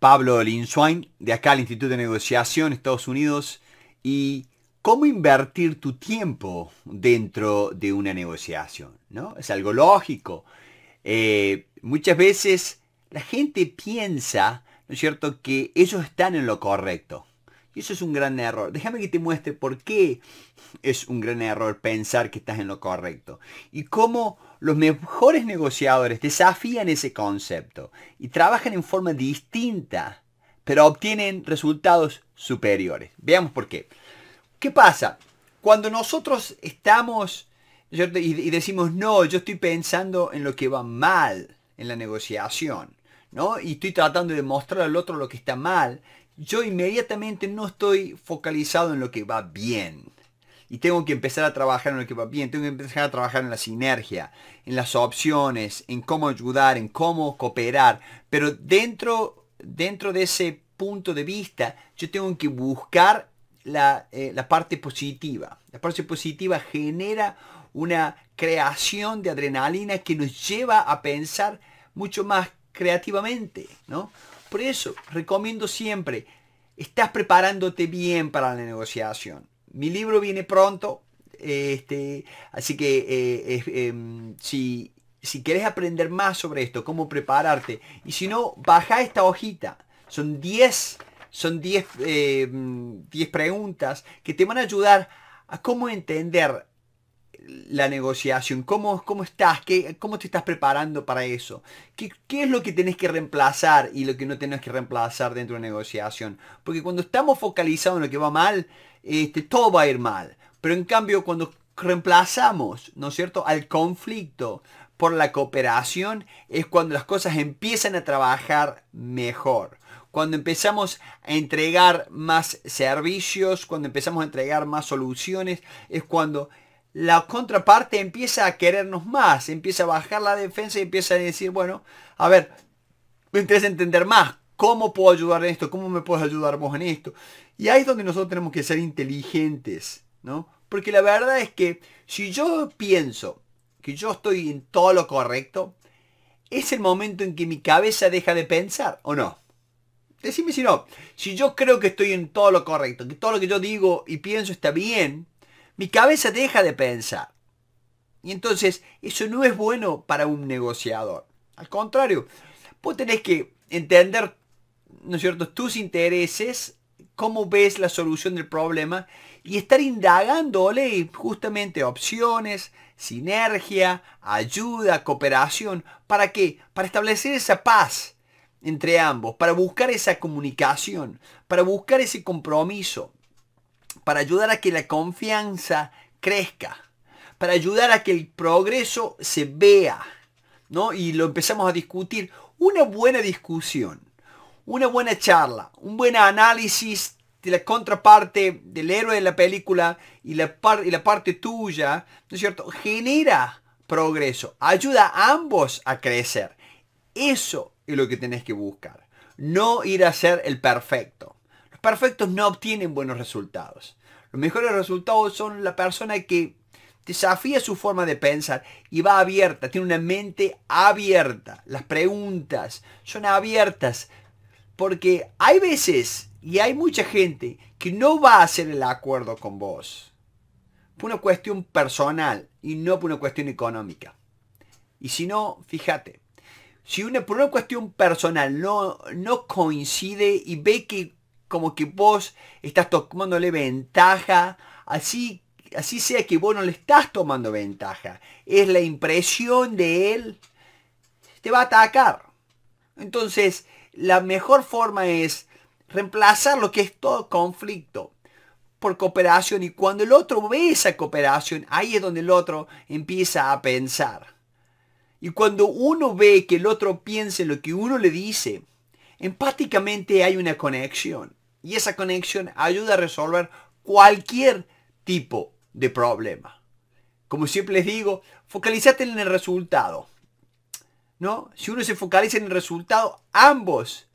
Pablo Linswain, de acá al Instituto de Negociación, Estados Unidos, y cómo invertir tu tiempo dentro de una negociación, ¿no? Es algo lógico. Eh, muchas veces la gente piensa, ¿no es cierto?, que ellos están en lo correcto. Y eso es un gran error. Déjame que te muestre por qué es un gran error pensar que estás en lo correcto. Y cómo los mejores negociadores desafían ese concepto y trabajan en forma distinta, pero obtienen resultados superiores. Veamos por qué. ¿Qué pasa? Cuando nosotros estamos y decimos, no, yo estoy pensando en lo que va mal en la negociación, ¿no? Y estoy tratando de mostrar al otro lo que está mal, yo inmediatamente no estoy focalizado en lo que va bien. Y tengo que empezar a trabajar en lo que va bien, tengo que empezar a trabajar en la sinergia, en las opciones, en cómo ayudar, en cómo cooperar. Pero dentro, dentro de ese punto de vista, yo tengo que buscar la, eh, parte positiva. La parte positiva genera una creación de adrenalina que nos lleva a pensar mucho más creativamente, ¿no? Por eso recomiendo siempre estás preparándote bien para la negociación. Mi libro viene pronto, este, así que eh, em, si, si aprender más sobre esto, cómo prepararte, y si no, baja esta hojita. Son 10 son 10 em, preguntas que te van a ayudar a cómo entender la negociación? ¿Cómo, cómo estás? ¿Qué, ¿Cómo te estás preparando para eso? ¿Qué, es lo que tenés que reemplazar y lo que no tenés que reemplazar dentro de una negociación? Porque cuando estamos focalizados en lo que va mal, este, todo va a ir mal. Pero en cambio, cuando reemplazamos, ¿no es cierto?, al conflicto por la cooperación, es cuando las cosas empiezan a trabajar mejor cuando empezamos a entregar más servicios, cuando empezamos a entregar más soluciones, es cuando la contraparte empieza a querernos más, empieza a bajar la defensa y empieza a decir, bueno, a ver, me interesa entender más, ¿cómo puedo ayudar en esto? ¿Cómo me puedes ayudar vos en esto? Y ahí es donde nosotros tenemos que ser inteligentes, ¿no? Porque la verdad es que si yo pienso que yo estoy en todo lo correcto, es el momento en que mi cabeza deja de pensar, ¿o no? Decime si no. Si yo creo que estoy en todo lo correcto, que todo lo que yo digo y pienso está bien, mi cabeza deja de pensar. Y entonces eso no es bueno para un negociador. Al contrario, vos tenés que entender, ¿no es cierto?, tus intereses, cómo ves la solución del problema y estar indagándole justamente opciones, sinergia, ayuda, cooperación. ¿Para qué? Para establecer esa paz entre ambos, para buscar esa comunicación, para buscar ese compromiso para ayudar a que la confianza crezca, para ayudar a que el progreso se vea, ¿no? Y lo empezamos a discutir. Una buena discusión, una buena charla, un buen análisis de la contraparte del héroe de la película y la, y la parte tuya, ¿no es cierto? Genera progreso, ayuda a ambos a crecer. Eso es lo que tenés que buscar. No ir a ser el perfecto perfectos no obtienen buenos resultados. Los mejores resultados son la persona que desafía su forma de pensar y va abierta, tiene una mente abierta. Las preguntas son abiertas porque hay veces y hay mucha gente que no va a hacer el acuerdo con vos por una cuestión personal y no por una cuestión económica. Y si no, fíjate, si una, por una cuestión personal no, no coincide y ve que como que vos estás tomándole ventaja, así, así sea que vos no le estás tomando ventaja. Es la impresión de él, te va a atacar. Entonces, la mejor forma es reemplazar lo que es todo conflicto por cooperación y cuando el otro ve esa cooperación, ahí es donde el otro empieza a pensar. Y cuando uno ve que el otro piense lo que uno le dice, empáticamente hay una conexión. Y esa conexión ayuda a resolver cualquier tipo de problema. Como siempre les digo, focalízate en el resultado. ¿No? Si uno se focaliza en el resultado, ambos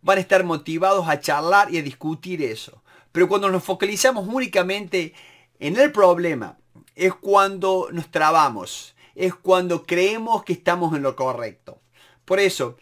van a estar motivados a charlar y a discutir eso. Pero cuando nos focalizamos únicamente en el problema, es cuando nos trabamos, es cuando creemos que estamos en lo correcto. Por eso,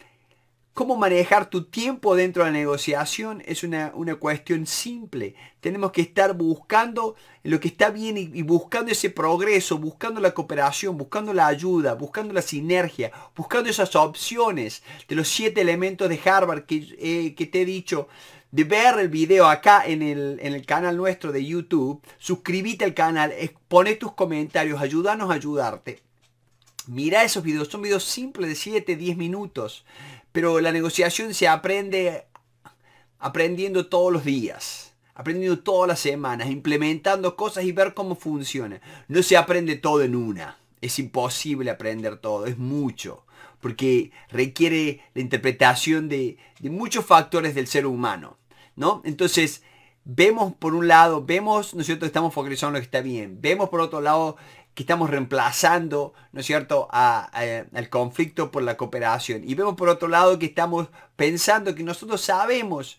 Cómo manejar tu tiempo dentro de la negociación es una, cuestión simple. Tenemos que estar buscando lo que está bien y, buscando ese progreso, buscando la cooperación, buscando la ayuda, buscando la sinergia, buscando esas opciones de los siete elementos de Harvard que, eh, te he dicho. De ver el video acá en el, canal nuestro de YouTube, suscríbete al canal, poné tus comentarios, ayúdanos a ayudarte. Mira esos videos, son videos simples de 7, 10 minutos, pero la negociación se aprende aprendiendo todos los días, aprendiendo todas las semanas, implementando cosas y ver cómo funciona. No se aprende todo en una, es imposible aprender todo, es mucho, porque requiere la interpretación de, muchos factores del ser humano, ¿no? Entonces, vemos por un lado, vemos, nosotros estamos focalizando en lo que está bien, vemos por otro lado que estamos reemplazando, ¿no es cierto?, al conflicto por la cooperación. Y vemos por otro lado que estamos pensando que nosotros sabemos,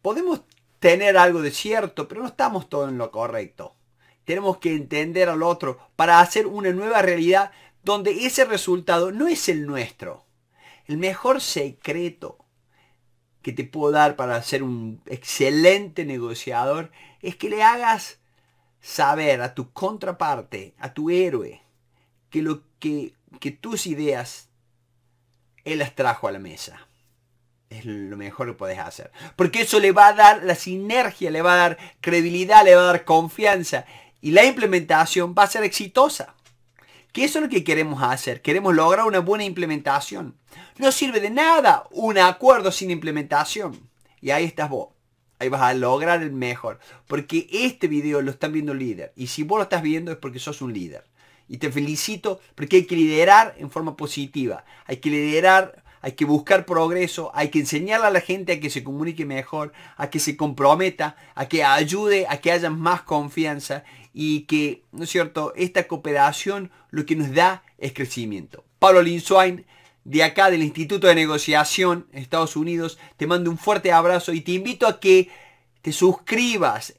podemos tener algo de cierto, pero no estamos todos en lo correcto. Tenemos que entender al otro para hacer una nueva realidad donde ese resultado no es el nuestro. El mejor secreto que te puedo dar para ser un excelente negociador es que le hagas saber a tu contraparte, a tu héroe, que, lo que, tus ideas, él las trajo a la mesa. Es lo mejor que puedes hacer. Porque eso le va a dar la sinergia, le va a dar credibilidad, le va a dar confianza. Y la implementación va a ser exitosa. Que eso es lo que queremos hacer. Queremos lograr una buena implementación. No sirve de nada un acuerdo sin implementación. Y ahí estás vos. Ahí vas a lograr el mejor. Porque este video lo están viendo líder. Y si vos lo estás viendo es porque sos un líder. Y te felicito porque hay que liderar en forma positiva. Hay que liderar, hay que buscar progreso, hay que enseñarle a la gente a que se comunique mejor, a que se comprometa, a que ayude, a que haya más confianza y que, ¿no es cierto?, esta cooperación lo que nos da es crecimiento. Pablo Linswain de acá del Instituto de Negociación Estados Unidos. Te mando un fuerte abrazo y te invito a que te suscribas,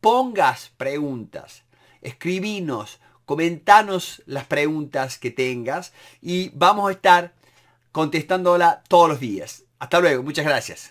pongas preguntas, escribinos, comentanos las preguntas que tengas y vamos a estar contestándola todos los días. Hasta luego, muchas gracias.